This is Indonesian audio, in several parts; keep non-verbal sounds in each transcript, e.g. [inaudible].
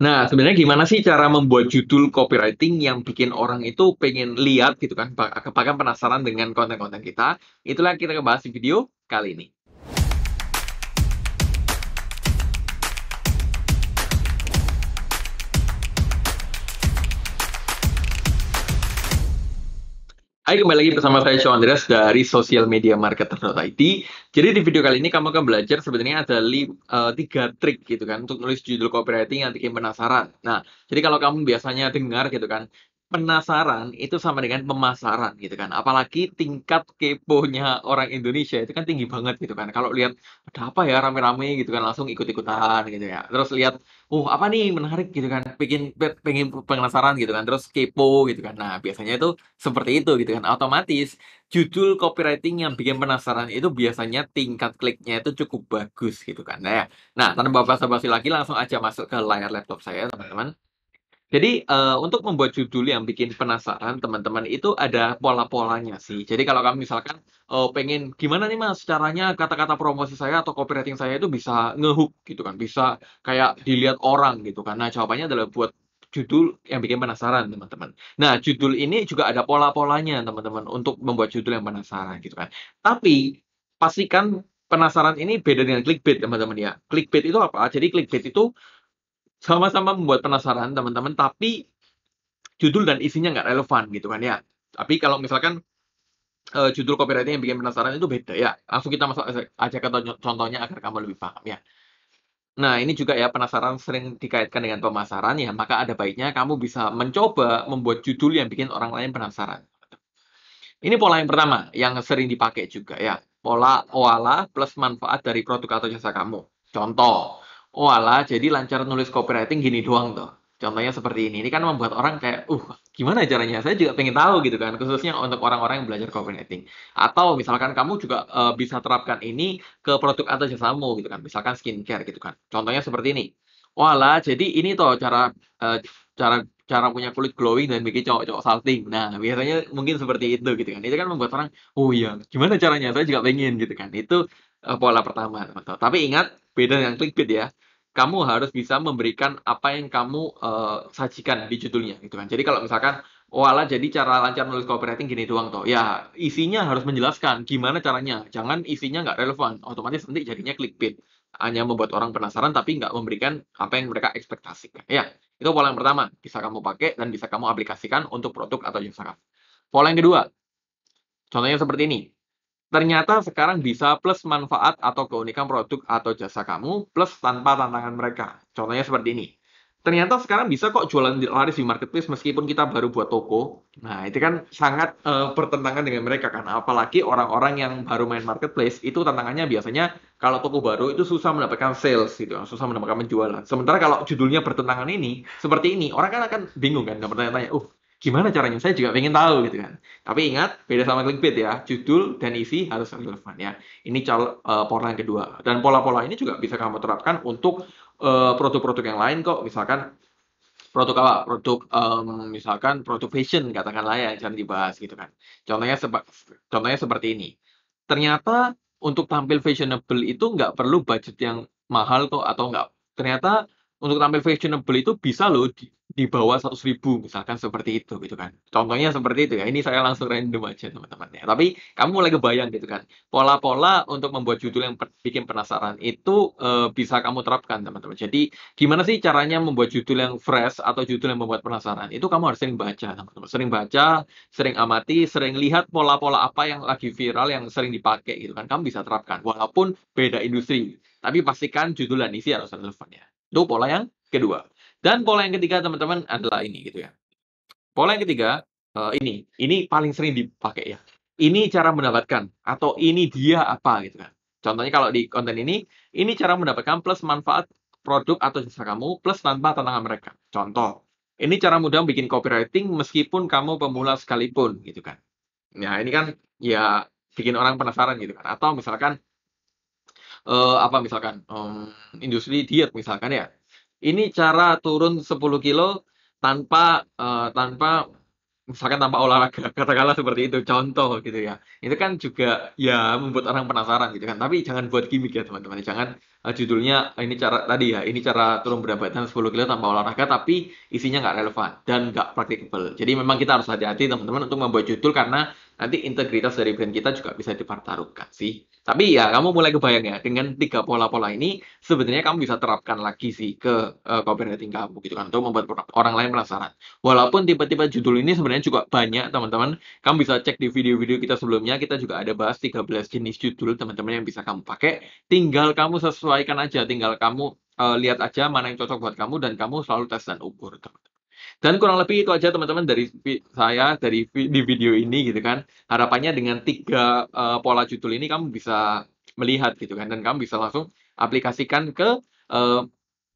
Nah, sebenarnya gimana sih cara membuat judul copywriting yang bikin orang itu pengen lihat gitu kan, bahkan penasaran dengan konten-konten kita? Itulah yang kita bahas di video kali ini. Hai, kembali lagi bersama saya Sean Andreas dari socialmediamarketer.id. Jadi di video kali ini kamu akan belajar sebenarnya ada li, uh, tiga trik gitu kan untuk nulis judul copywriting yang bikin penasaran. Nah, jadi kalau kamu biasanya dengar gitu kan, penasaran itu sama dengan pemasaran gitu kan. Apalagi tingkat keponya orang Indonesia itu kan tinggi banget gitu kan. Kalau lihat ada apa ya rame-rame gitu kan langsung ikut-ikutan gitu ya. Terus lihat, "Uh, apa nih menarik?" gitu kan. Bikin pengen penasaran gitu kan. Terus kepo gitu kan. Nah, biasanya itu seperti itu gitu kan. Otomatis judul copywriting yang bikin penasaran itu biasanya tingkat kliknya itu cukup bagus gitu kan. ya. nah tanpa basa-basi lagi langsung aja masuk ke layar laptop saya, teman-teman. Jadi uh, untuk membuat judul yang bikin penasaran teman-teman itu ada pola-polanya sih. Jadi kalau kamu misalkan uh, pengen gimana nih mas caranya kata-kata promosi saya atau copywriting saya itu bisa ngehook gitu kan, bisa kayak dilihat orang gitu kan. Nah jawabannya adalah buat judul yang bikin penasaran teman-teman. Nah judul ini juga ada pola-polanya teman-teman untuk membuat judul yang penasaran gitu kan. Tapi pastikan penasaran ini beda dengan clickbait teman-teman ya. Clickbait itu apa? Jadi clickbait itu sama-sama membuat penasaran teman-teman, tapi judul dan isinya nggak relevan gitu kan ya. Tapi kalau misalkan uh, judul copywriting yang bikin penasaran itu beda ya. Langsung kita masuk aja ke contohnya agar kamu lebih paham ya. Nah, ini juga ya penasaran sering dikaitkan dengan pemasaran ya, maka ada baiknya kamu bisa mencoba membuat judul yang bikin orang lain penasaran. Ini pola yang pertama yang sering dipakai juga ya. Pola wala plus manfaat dari produk atau jasa kamu. Contoh, oh jadi lancar nulis copywriting gini doang tuh. Contohnya seperti ini. Ini kan membuat orang kayak, uh, gimana caranya? Saya juga pengen tahu gitu kan. Khususnya untuk orang-orang yang belajar copywriting. Atau misalkan kamu juga uh, bisa terapkan ini ke produk atau jasamu gitu kan. Misalkan skincare gitu kan. Contohnya seperti ini. Wala, oh, jadi ini tuh cara uh, cara cara punya kulit glowing dan bikin cowok-cowok salting. Nah, biasanya mungkin seperti itu gitu kan. Itu kan membuat orang, oh iya, gimana caranya? Saya juga pengen gitu kan. Itu uh, pola pertama Tapi ingat beda dengan clickbait ya. Kamu harus bisa memberikan apa yang kamu uh, sajikan di judulnya gitu kan. Jadi kalau misalkan wala oh, jadi cara lancar nulis copywriting gini doang toh. Ya isinya harus menjelaskan gimana caranya. Jangan isinya nggak relevan. Otomatis nanti jadinya clickbait. Hanya membuat orang penasaran tapi nggak memberikan apa yang mereka ekspektasikan. Ya itu pola yang pertama. Bisa kamu pakai dan bisa kamu aplikasikan untuk produk atau jasa kamu. Pola yang kedua. Contohnya seperti ini Ternyata sekarang bisa plus manfaat atau keunikan produk atau jasa kamu plus tanpa tantangan mereka. Contohnya seperti ini. Ternyata sekarang bisa kok jualan laris di marketplace meskipun kita baru buat toko. Nah, itu kan sangat uh, bertentangan dengan mereka kan. Apalagi orang-orang yang baru main marketplace itu tantangannya biasanya kalau toko baru itu susah mendapatkan sales gitu, susah mendapatkan penjualan. Sementara kalau judulnya bertentangan ini, seperti ini, orang kan akan bingung kan, bertanya-tanya, "Uh, gimana caranya? Saya juga ingin tahu gitu kan. Tapi ingat, beda sama clickbait ya, judul dan isi harus relevan ya. Ini cal, uh, pola yang kedua. Dan pola-pola ini juga bisa kamu terapkan untuk produk eh, produk-produk yang lain kok. Misalkan produk apa? Produk um, misalkan produk fashion katakanlah ya jangan dibahas gitu kan. Contohnya seba contohnya seperti ini. Ternyata untuk tampil fashionable itu nggak perlu budget yang mahal kok atau nggak. Ternyata untuk tampil fashionable itu bisa loh di, di bawah 100 ribu misalkan seperti itu gitu kan contohnya seperti itu ya ini saya langsung random aja teman-teman ya tapi kamu mulai kebayang gitu kan pola-pola untuk membuat judul yang bikin penasaran itu e, bisa kamu terapkan teman-teman jadi gimana sih caranya membuat judul yang fresh atau judul yang membuat penasaran itu kamu harus sering baca teman-teman sering baca sering amati sering lihat pola-pola apa yang lagi viral yang sering dipakai gitu kan kamu bisa terapkan walaupun beda industri tapi pastikan judul dan isi harus relevan ya itu pola yang kedua. Dan pola yang ketiga teman-teman adalah ini gitu ya. Pola yang ketiga uh, ini, ini paling sering dipakai ya. Ini cara mendapatkan atau ini dia apa gitu kan. Contohnya kalau di konten ini, ini cara mendapatkan plus manfaat produk atau jasa kamu plus tanpa tantangan mereka. Contoh, ini cara mudah bikin copywriting meskipun kamu pemula sekalipun gitu kan. nah ini kan ya bikin orang penasaran gitu kan. Atau misalkan eh, apa misalkan um, industri diet misalkan ya ini cara turun 10 kilo tanpa uh, tanpa misalkan tanpa olahraga [laughs] katakanlah seperti itu contoh gitu ya itu kan juga ya membuat orang penasaran gitu kan tapi jangan buat gimmick ya teman-teman ya. jangan uh, judulnya eh, ini cara tadi ya ini cara turun berat badan 10 kilo tanpa olahraga tapi isinya nggak relevan dan nggak praktikabel jadi memang kita harus hati-hati teman-teman untuk membuat judul karena nanti integritas dari brand kita juga bisa dipertaruhkan sih. Tapi ya kamu mulai kebayang ya dengan tiga pola-pola ini sebenarnya kamu bisa terapkan lagi sih ke uh, copywriting kamu gitu kan untuk membuat orang lain penasaran. Walaupun tiba-tiba judul ini sebenarnya juga banyak teman-teman. Kamu bisa cek di video-video kita sebelumnya kita juga ada bahas 13 jenis judul teman-teman yang bisa kamu pakai. Tinggal kamu sesuaikan aja, tinggal kamu uh, lihat aja mana yang cocok buat kamu dan kamu selalu tes dan ukur teman-teman. Dan kurang lebih itu aja teman-teman dari saya dari di video ini gitu kan. Harapannya dengan tiga uh, pola judul ini kamu bisa melihat gitu kan dan kamu bisa langsung aplikasikan ke uh,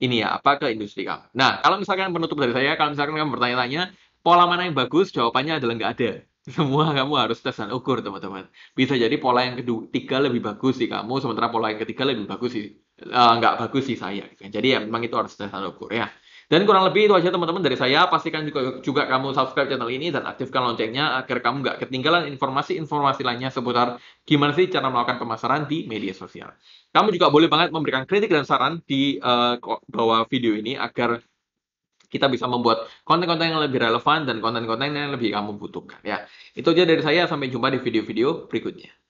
ini ya apa ke industri kamu. Nah, kalau misalkan penutup dari saya, kalau misalkan kamu bertanya-tanya pola mana yang bagus, jawabannya adalah nggak ada. [laughs] Semua kamu harus tes dan ukur, teman-teman. Bisa jadi pola yang ketiga lebih bagus sih kamu, sementara pola yang ketiga lebih bagus sih uh, nggak bagus sih saya. Gitu kan. Jadi ya memang itu harus tes dan ukur ya. Dan kurang lebih itu aja teman-teman dari saya. Pastikan juga, juga kamu subscribe channel ini dan aktifkan loncengnya agar kamu nggak ketinggalan informasi-informasi lainnya seputar gimana sih cara melakukan pemasaran di media sosial. Kamu juga boleh banget memberikan kritik dan saran di uh, bawah video ini agar kita bisa membuat konten-konten yang lebih relevan dan konten-konten yang lebih kamu butuhkan ya. Itu aja dari saya sampai jumpa di video-video berikutnya.